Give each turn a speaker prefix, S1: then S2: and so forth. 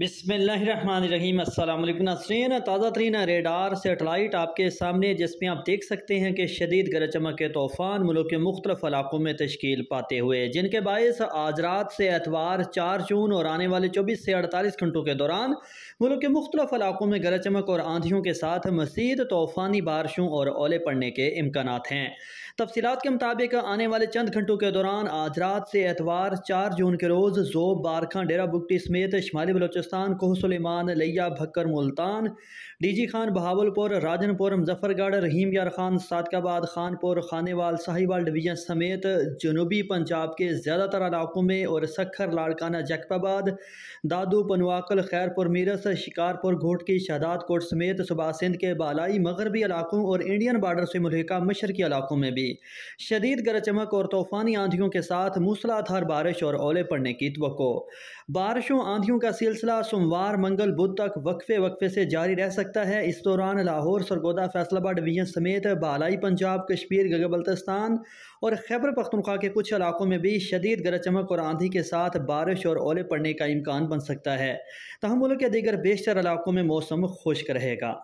S1: बिसमीम अल्लाम नासरीन ताज़ा तरीन रेडार सेटेलाइट आपके सामने जिसमें आप देख सकते हैं कि शदीद गरज चमक के तूफ़ान मुल्क के मुख्तफ इलाकों में तश्कील पाते हुए जिनके बायस आज रात से एतवार चार जून और आने वाले चौबीस से अड़तालीस घंटों के दौरान मुल्क के मुख्तफ इलाकों में गरज चमक और आंधियों के साथ मसीद तूफ़ानी बारिशों और ओले पड़ने के इम्कान हैं तफसीत के मुताबिक आने वाले चंद घंटों के दौरान आज रात से एतवार चार जून के रोज़ जोब बारखा डेरा बुगटी समेत शुमाली बलोच बलोचिस्तान कोह सलेमान लिया भक्कर मुल्तान डीजी खान बहावलपुर राजनपुर मुजफ्फरगढ़ रहीम यार खान सादकाबाद खानपुर खानेवाल साहिवाल डिवीजन समेत जनूबी पंजाब के ज़्यादातर इलाकों में और सखर लाड़काना जैकबाबाद दादू पनवाकल खैरपुर मीरस शिकारपुर घोटकी शहदाद कोट समेत सुबह सिंध के बालाई मगरबी इलाकों और इंडियन बार्डर से मशर मशरकी इलाकों में भी शदीद गरज चमक और तूफ़ानी आंधियों के साथ मूसलाधार बारिश और ओले पड़ने की तो बारिशों आंधियों का सिलसिला सिलसिला सोमवार मंगल बुध तक वक्फे वक्फे से जारी रह सकता है इस दौरान लाहौर सरगोदा फैसलाबाद डिवीजन समेत बालाई पंजाब कश्मीर बल्तस्तान और खैबर पख्तनख्वा के कुछ इलाकों में भी शदीद गरज चमक और आंधी के साथ बारिश और ओले पड़ने का इम्कान बन सकता है तहमुल के दीगर बेशतर इलाकों में मौसम खुश्क रहेगा